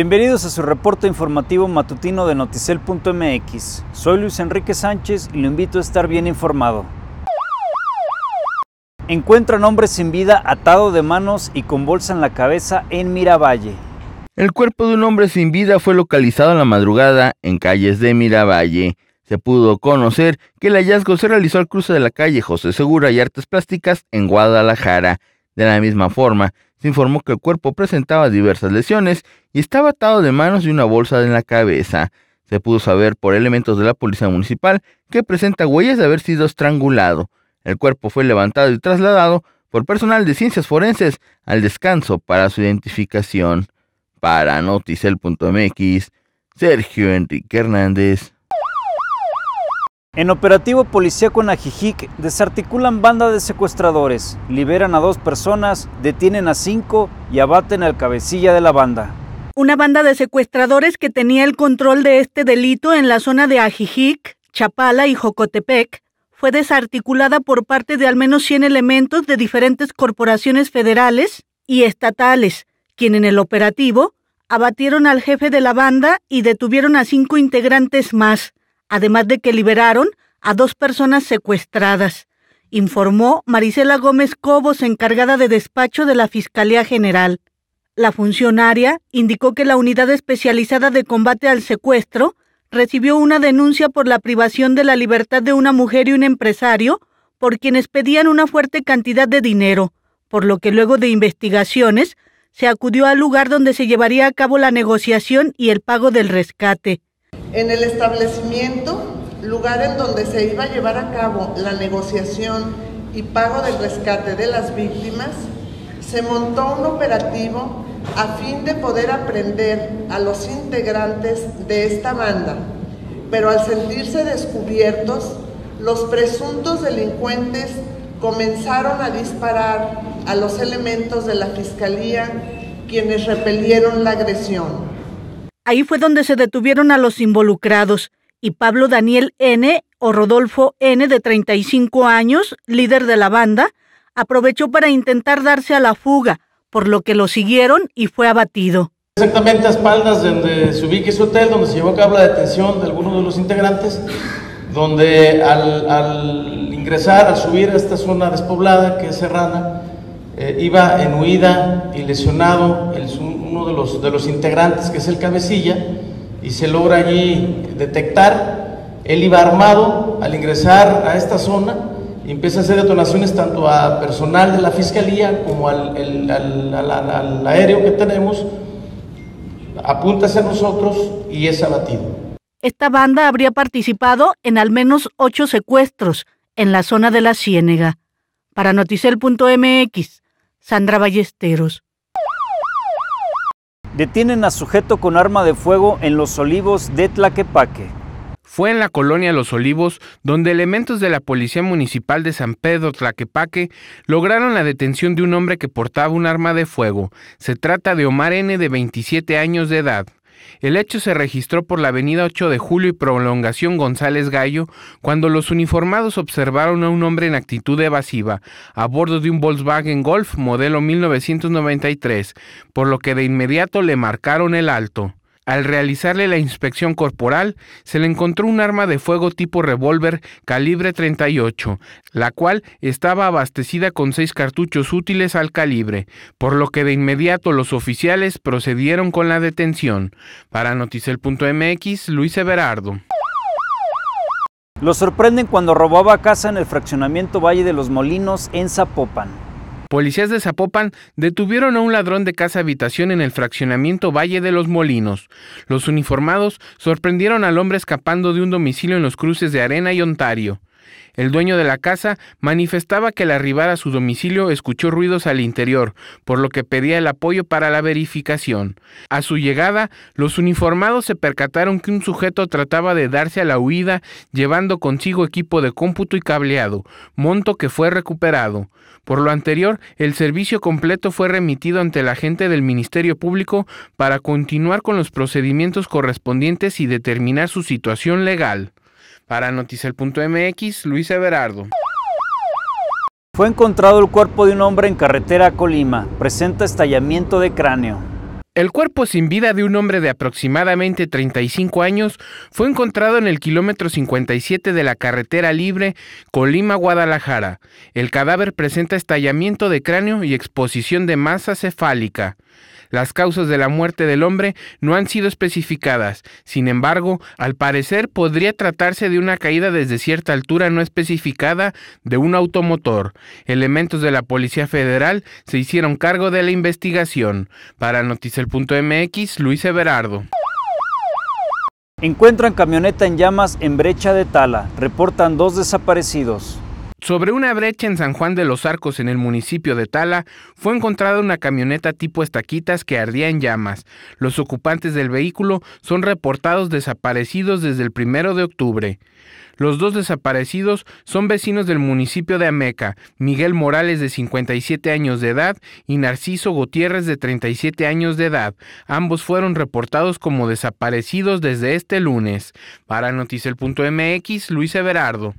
Bienvenidos a su reporte informativo matutino de noticel.mx. Soy Luis Enrique Sánchez y lo invito a estar bien informado. Encuentran hombre sin vida atado de manos y con bolsa en la cabeza en Miravalle. El cuerpo de un hombre sin vida fue localizado en la madrugada en calles de Miravalle. Se pudo conocer que el hallazgo se realizó al cruce de la calle José Segura y Artes Plásticas en Guadalajara. De la misma forma, se informó que el cuerpo presentaba diversas lesiones y estaba atado de manos y una bolsa en la cabeza. Se pudo saber por elementos de la policía municipal que presenta huellas de haber sido estrangulado. El cuerpo fue levantado y trasladado por personal de ciencias forenses al descanso para su identificación. Para Sergio Enrique Hernández. En operativo Policía con Ajijic, desarticulan banda de secuestradores, liberan a dos personas, detienen a cinco y abaten al cabecilla de la banda. Una banda de secuestradores que tenía el control de este delito en la zona de Ajijic, Chapala y Jocotepec fue desarticulada por parte de al menos 100 elementos de diferentes corporaciones federales y estatales, quien en el operativo abatieron al jefe de la banda y detuvieron a cinco integrantes más además de que liberaron a dos personas secuestradas, informó Marisela Gómez Cobos, encargada de despacho de la Fiscalía General. La funcionaria indicó que la Unidad Especializada de Combate al Secuestro recibió una denuncia por la privación de la libertad de una mujer y un empresario por quienes pedían una fuerte cantidad de dinero, por lo que luego de investigaciones se acudió al lugar donde se llevaría a cabo la negociación y el pago del rescate en el establecimiento, lugar en donde se iba a llevar a cabo la negociación y pago del rescate de las víctimas, se montó un operativo a fin de poder aprender a los integrantes de esta banda, pero al sentirse descubiertos, los presuntos delincuentes comenzaron a disparar a los elementos de la Fiscalía, quienes repelieron la agresión. Ahí fue donde se detuvieron a los involucrados y Pablo Daniel N. o Rodolfo N. de 35 años, líder de la banda, aprovechó para intentar darse a la fuga, por lo que lo siguieron y fue abatido. Exactamente a espaldas de donde se ubica ese hotel, donde se llevó a cabo la detención de algunos de los integrantes, donde al, al ingresar, al subir a esta zona despoblada que es Serrana, eh, iba en huida y lesionado uno de los, de los integrantes, que es el cabecilla, y se logra allí detectar. Él iba armado al ingresar a esta zona y empieza a hacer detonaciones tanto a personal de la fiscalía como al, al aéreo que tenemos. Apunta hacia nosotros y es abatido. Esta banda habría participado en al menos ocho secuestros en la zona de la Ciénega. Para noticel.mx, Sandra Ballesteros. Detienen a sujeto con arma de fuego en Los Olivos de Tlaquepaque. Fue en la colonia Los Olivos donde elementos de la Policía Municipal de San Pedro Tlaquepaque lograron la detención de un hombre que portaba un arma de fuego. Se trata de Omar N. de 27 años de edad. El hecho se registró por la avenida 8 de Julio y prolongación González Gallo, cuando los uniformados observaron a un hombre en actitud evasiva a bordo de un Volkswagen Golf modelo 1993, por lo que de inmediato le marcaron el alto. Al realizarle la inspección corporal, se le encontró un arma de fuego tipo revólver calibre 38, la cual estaba abastecida con seis cartuchos útiles al calibre, por lo que de inmediato los oficiales procedieron con la detención. Para Noticel.mx, Luis Everardo. Lo sorprenden cuando robaba casa en el fraccionamiento Valle de los Molinos en Zapopan. Policías de Zapopan detuvieron a un ladrón de casa habitación en el fraccionamiento Valle de los Molinos. Los uniformados sorprendieron al hombre escapando de un domicilio en los cruces de Arena y Ontario. El dueño de la casa manifestaba que al arribar a su domicilio escuchó ruidos al interior, por lo que pedía el apoyo para la verificación. A su llegada, los uniformados se percataron que un sujeto trataba de darse a la huida llevando consigo equipo de cómputo y cableado, monto que fue recuperado. Por lo anterior, el servicio completo fue remitido ante la gente del Ministerio Público para continuar con los procedimientos correspondientes y determinar su situación legal. Para Noticel.mx, Luis Everardo. Fue encontrado el cuerpo de un hombre en carretera Colima. Presenta estallamiento de cráneo. El cuerpo sin vida de un hombre de aproximadamente 35 años fue encontrado en el kilómetro 57 de la carretera libre Colima-Guadalajara. El cadáver presenta estallamiento de cráneo y exposición de masa cefálica. Las causas de la muerte del hombre no han sido especificadas, sin embargo, al parecer podría tratarse de una caída desde cierta altura no especificada de un automotor. Elementos de la Policía Federal se hicieron cargo de la investigación. Para Noticel.mx, Luis Everardo. Encuentran camioneta en llamas en brecha de Tala. Reportan dos desaparecidos. Sobre una brecha en San Juan de los Arcos, en el municipio de Tala, fue encontrada una camioneta tipo estaquitas que ardía en llamas. Los ocupantes del vehículo son reportados desaparecidos desde el primero de octubre. Los dos desaparecidos son vecinos del municipio de Ameca, Miguel Morales de 57 años de edad y Narciso Gutiérrez de 37 años de edad. Ambos fueron reportados como desaparecidos desde este lunes. Para Noticel.mx, Luis Everardo.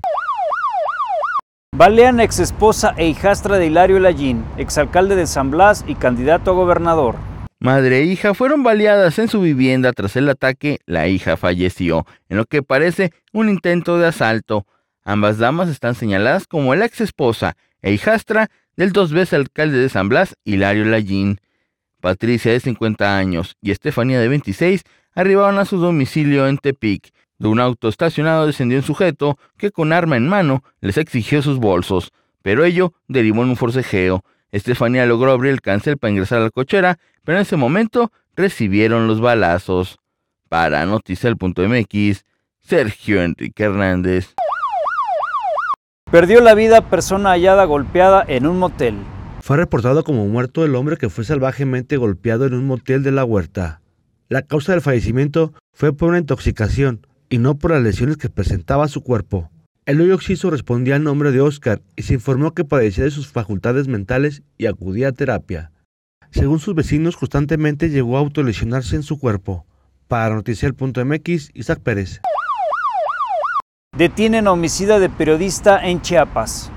Balean ex esposa e hijastra de Hilario Lallín, exalcalde de San Blas y candidato a gobernador. Madre e hija fueron baleadas en su vivienda tras el ataque, la hija falleció, en lo que parece un intento de asalto. Ambas damas están señaladas como la ex esposa e hijastra del dos veces alcalde de San Blas, Hilario Lallín. Patricia de 50 años y Estefanía de 26 arribaron a su domicilio en Tepic, de un auto estacionado descendió un sujeto que con arma en mano les exigió sus bolsos, pero ello derivó en un forcejeo. Estefanía logró abrir el cancel para ingresar a la cochera, pero en ese momento recibieron los balazos. Para mx, Sergio Enrique Hernández. Perdió la vida persona hallada golpeada en un motel. Fue reportado como muerto el hombre que fue salvajemente golpeado en un motel de la huerta. La causa del fallecimiento fue por una intoxicación y no por las lesiones que presentaba su cuerpo. El hoyo oxiso respondía al nombre de Oscar y se informó que padecía de sus facultades mentales y acudía a terapia. Según sus vecinos, constantemente llegó a autolesionarse en su cuerpo. Para Mx, Isaac Pérez. Detienen homicida de periodista en Chiapas.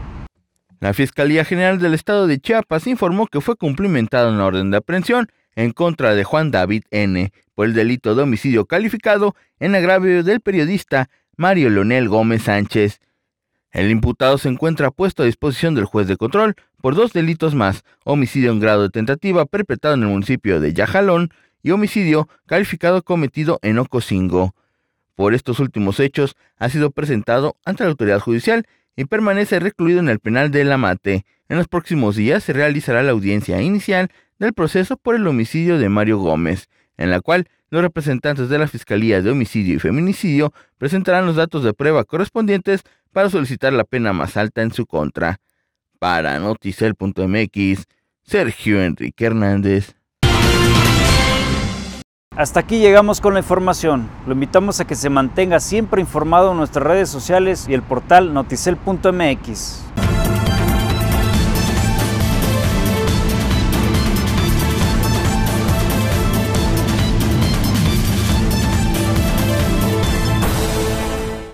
La Fiscalía General del Estado de Chiapas informó que fue cumplimentada una orden de aprehensión en contra de Juan David N. por el delito de homicidio calificado en agravio del periodista Mario Leonel Gómez Sánchez. El imputado se encuentra puesto a disposición del juez de control por dos delitos más, homicidio en grado de tentativa perpetrado en el municipio de Yajalón y homicidio calificado cometido en Ocosingo. Por estos últimos hechos ha sido presentado ante la autoridad judicial y permanece recluido en el penal de La Mate. En los próximos días se realizará la audiencia inicial del proceso por el homicidio de Mario Gómez, en la cual los representantes de la Fiscalía de Homicidio y Feminicidio presentarán los datos de prueba correspondientes para solicitar la pena más alta en su contra. Para noticel.mx, Sergio Enrique Hernández. Hasta aquí llegamos con la información. Lo invitamos a que se mantenga siempre informado en nuestras redes sociales y el portal noticel.mx.